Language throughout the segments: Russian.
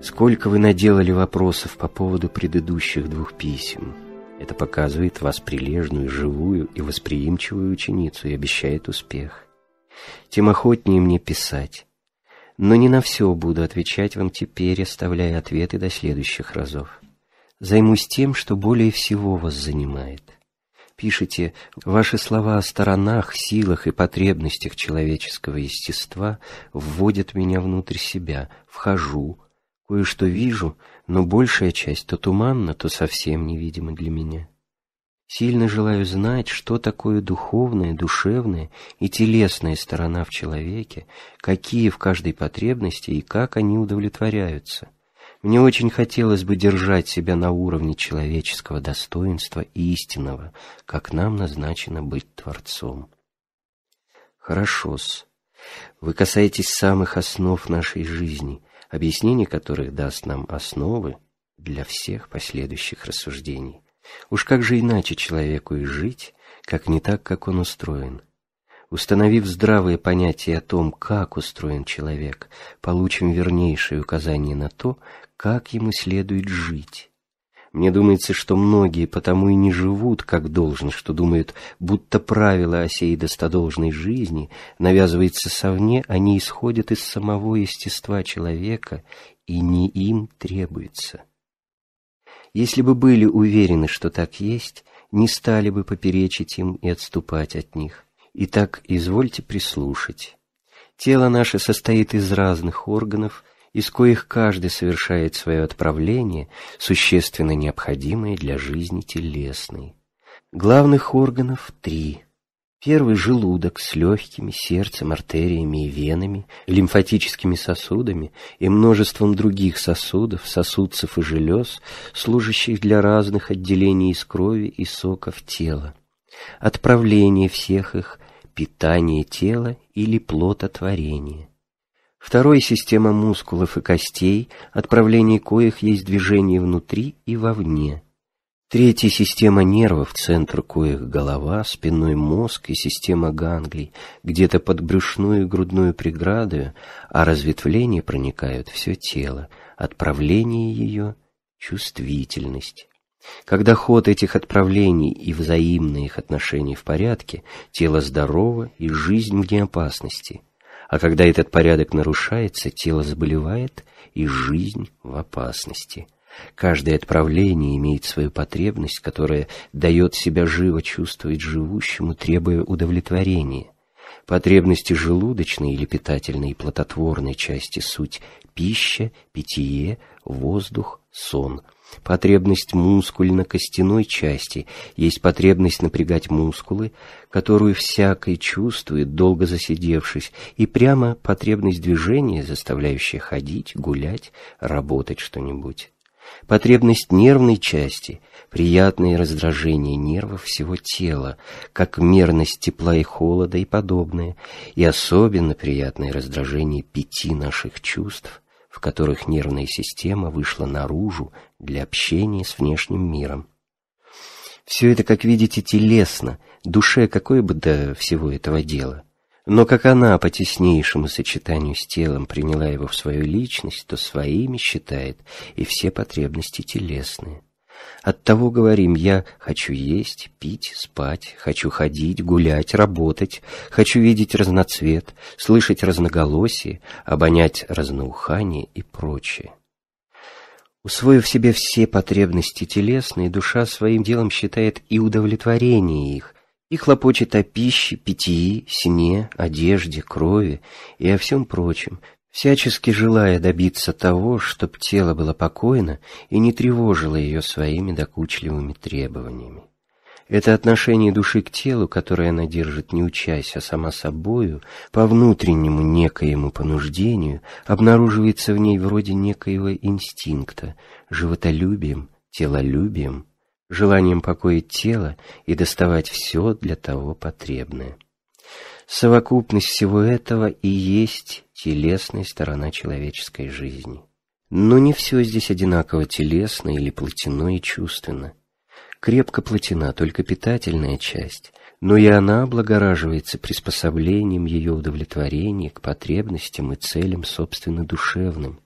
Сколько вы наделали вопросов по поводу предыдущих двух писем. Это показывает вас прилежную, живую и восприимчивую ученицу и обещает успех. Тем охотнее мне писать. Но не на все буду отвечать вам теперь, оставляя ответы до следующих разов. Займусь тем, что более всего вас занимает. Пишите, ваши слова о сторонах, силах и потребностях человеческого естества вводят меня внутрь себя, вхожу, Кое-что вижу, но большая часть то туманна, то совсем невидима для меня. Сильно желаю знать, что такое духовная, душевная и телесная сторона в человеке, какие в каждой потребности и как они удовлетворяются. Мне очень хотелось бы держать себя на уровне человеческого достоинства и истинного, как нам назначено быть Творцом. Хорошо-с. Вы касаетесь самых основ нашей жизни — объяснение которых даст нам основы для всех последующих рассуждений. Уж как же иначе человеку и жить, как не так, как он устроен? Установив здравые понятия о том, как устроен человек, получим вернейшее указание на то, как ему следует жить, мне думается, что многие потому и не живут как должно, что думают, будто правило о сей достодолжной жизни навязывается совне, они исходят из самого естества человека и не им требуется. Если бы были уверены, что так есть, не стали бы поперечить им и отступать от них. Итак, извольте прислушать. Тело наше состоит из разных органов – из коих каждый совершает свое отправление, существенно необходимое для жизни телесной. Главных органов три. Первый – желудок с легкими, сердцем, артериями и венами, лимфатическими сосудами и множеством других сосудов, сосудцев и желез, служащих для разных отделений из крови и соков тела. Отправление всех их – питание тела или плодотворение – Второй – система мускулов и костей, отправление коих есть движение внутри и вовне. Третья – система нервов, центр коих голова, спинной мозг и система ганглий, где-то под брюшную и грудную преграду, а разветвления проникают все тело, отправление ее – чувствительность. Когда ход этих отправлений и взаимные их отношения в порядке, тело здорово и жизнь вне опасности – а когда этот порядок нарушается, тело заболевает, и жизнь в опасности. Каждое отправление имеет свою потребность, которая дает себя живо чувствовать живущему, требуя удовлетворения. Потребности желудочной или питательной и плодотворной части суть – пища, питье, воздух, сон – потребность мускульно-костяной части, есть потребность напрягать мускулы, которую всякий чувствует, долго засидевшись, и прямо потребность движения, заставляющая ходить, гулять, работать что-нибудь. Потребность нервной части, приятные раздражения нервов всего тела, как мерность тепла и холода и подобное, и особенно приятные раздражения пяти наших чувств, в которых нервная система вышла наружу для общения с внешним миром. Все это, как видите, телесно, душе какой бы до всего этого дела. Но как она по теснейшему сочетанию с телом приняла его в свою личность, то своими считает и все потребности телесные. Оттого говорим, я хочу есть, пить, спать, хочу ходить, гулять, работать, хочу видеть разноцвет, слышать разноголосие, обонять разноухание и прочее. Усвоив себе все потребности телесные, душа своим делом считает и удовлетворение их, и хлопочет о пище, питье, сне, одежде, крови и о всем прочем, всячески желая добиться того, чтобы тело было покойно и не тревожило ее своими докучливыми требованиями. Это отношение души к телу, которое она держит не учась, а сама собою, по внутреннему некоему понуждению, обнаруживается в ней вроде некоего инстинкта, животолюбием, телолюбием, желанием покоить тело и доставать все для того потребное. Совокупность всего этого и есть телесная сторона человеческой жизни. Но не все здесь одинаково телесно или плотяно и чувственно. Крепко плотина только питательная часть, но и она облагораживается приспособлением ее удовлетворения к потребностям и целям собственно душевным.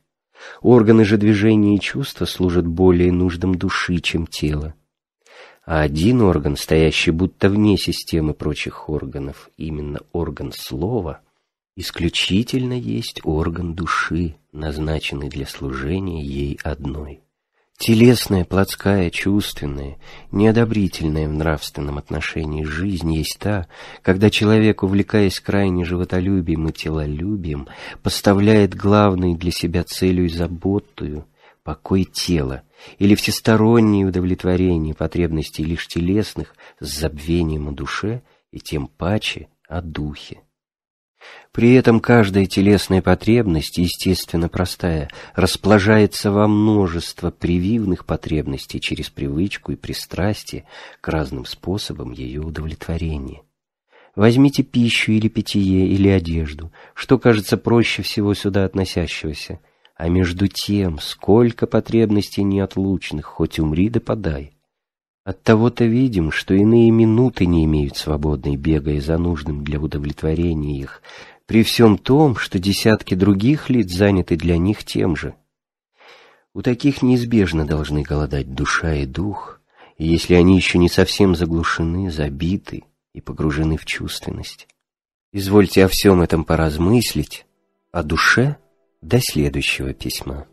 Органы же движения и чувства служат более нуждам души, чем тела а один орган, стоящий будто вне системы прочих органов, именно орган слова, исключительно есть орган души, назначенный для служения ей одной. Телесная, плотская, чувственная, неодобрительная в нравственном отношении жизнь есть та, когда человек, увлекаясь крайне животолюбием и телолюбием, поставляет главной для себя целью и заботую – покой тела или всестороннее удовлетворение потребностей лишь телесных с забвением о душе и тем паче о духе. При этом каждая телесная потребность, естественно простая, расположается во множество прививных потребностей через привычку и пристрастие к разным способам ее удовлетворения. Возьмите пищу или питье или одежду, что кажется проще всего сюда относящегося, а между тем, сколько потребностей неотлучных, хоть умри да подай. Оттого-то видим, что иные минуты не имеют свободной, бегая за нужным для удовлетворения их, при всем том, что десятки других лиц заняты для них тем же. У таких неизбежно должны голодать душа и дух, и если они еще не совсем заглушены, забиты и погружены в чувственность. Извольте о всем этом поразмыслить, о душе — до следующего письма.